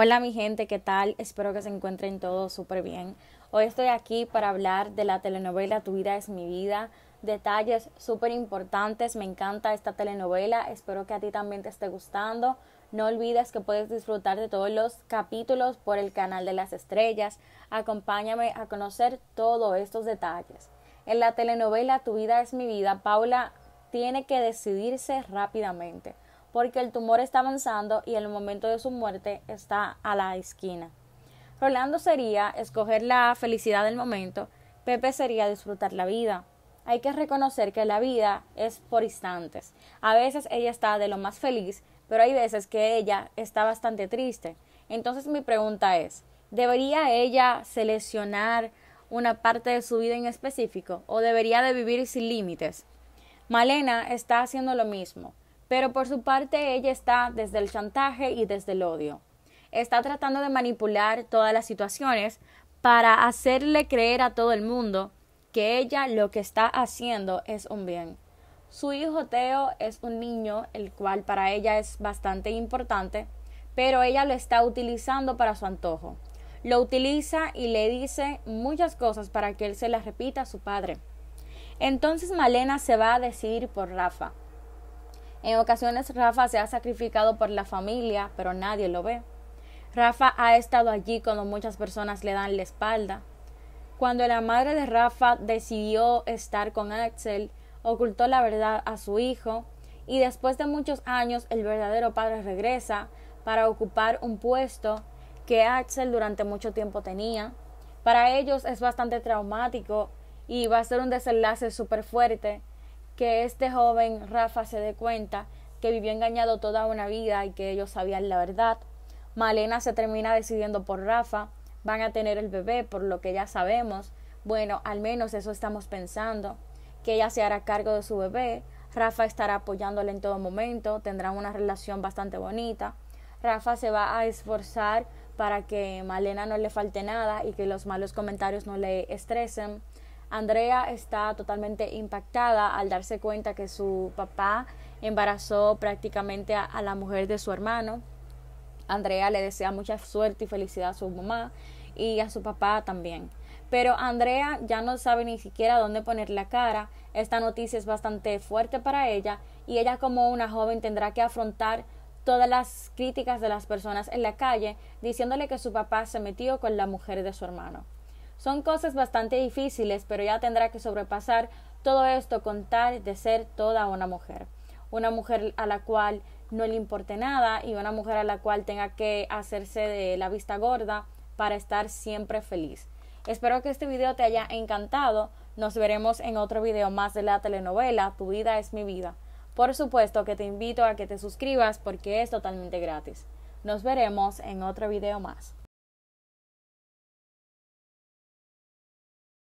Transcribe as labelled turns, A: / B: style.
A: Hola mi gente, ¿qué tal? Espero que se encuentren todos súper bien. Hoy estoy aquí para hablar de la telenovela Tu vida es mi vida. Detalles súper importantes, me encanta esta telenovela, espero que a ti también te esté gustando. No olvides que puedes disfrutar de todos los capítulos por el canal de las estrellas. Acompáñame a conocer todos estos detalles. En la telenovela Tu vida es mi vida, Paula tiene que decidirse rápidamente porque el tumor está avanzando y el momento de su muerte está a la esquina. Rolando sería escoger la felicidad del momento, Pepe sería disfrutar la vida. Hay que reconocer que la vida es por instantes. A veces ella está de lo más feliz, pero hay veces que ella está bastante triste. Entonces mi pregunta es, ¿debería ella seleccionar una parte de su vida en específico o debería de vivir sin límites? Malena está haciendo lo mismo. Pero por su parte ella está desde el chantaje y desde el odio. Está tratando de manipular todas las situaciones para hacerle creer a todo el mundo que ella lo que está haciendo es un bien. Su hijo Teo es un niño, el cual para ella es bastante importante, pero ella lo está utilizando para su antojo. Lo utiliza y le dice muchas cosas para que él se las repita a su padre. Entonces Malena se va a decidir por Rafa. En ocasiones Rafa se ha sacrificado por la familia, pero nadie lo ve. Rafa ha estado allí cuando muchas personas le dan la espalda. Cuando la madre de Rafa decidió estar con Axel, ocultó la verdad a su hijo y después de muchos años el verdadero padre regresa para ocupar un puesto que Axel durante mucho tiempo tenía. Para ellos es bastante traumático y va a ser un desenlace súper fuerte que este joven Rafa se dé cuenta que vivió engañado toda una vida y que ellos sabían la verdad. Malena se termina decidiendo por Rafa, van a tener el bebé, por lo que ya sabemos. Bueno, al menos eso estamos pensando, que ella se hará cargo de su bebé, Rafa estará apoyándole en todo momento, tendrán una relación bastante bonita. Rafa se va a esforzar para que Malena no le falte nada y que los malos comentarios no le estresen. Andrea está totalmente impactada al darse cuenta que su papá embarazó prácticamente a, la mujer de su hermano. Andrea le desea mucha suerte y felicidad a su mamá y a su papá también. Pero Andrea ya no sabe ni siquiera dónde poner la cara. Esta noticia es bastante fuerte para ella y ella como una joven tendrá que afrontar todas las críticas de las personas en la calle diciéndole que su papá se metió con la mujer de su hermano. Son cosas bastante difíciles, pero ya tendrá que sobrepasar todo esto con tal de ser toda una mujer. Una mujer a la cual no le importe nada y una mujer a la cual tenga que hacerse de la vista gorda para estar siempre feliz. Espero que este video te haya encantado. Nos veremos en otro video más de la telenovela Tu vida es mi vida. Por supuesto que te invito a que te suscribas porque es totalmente gratis. Nos veremos en otro video más.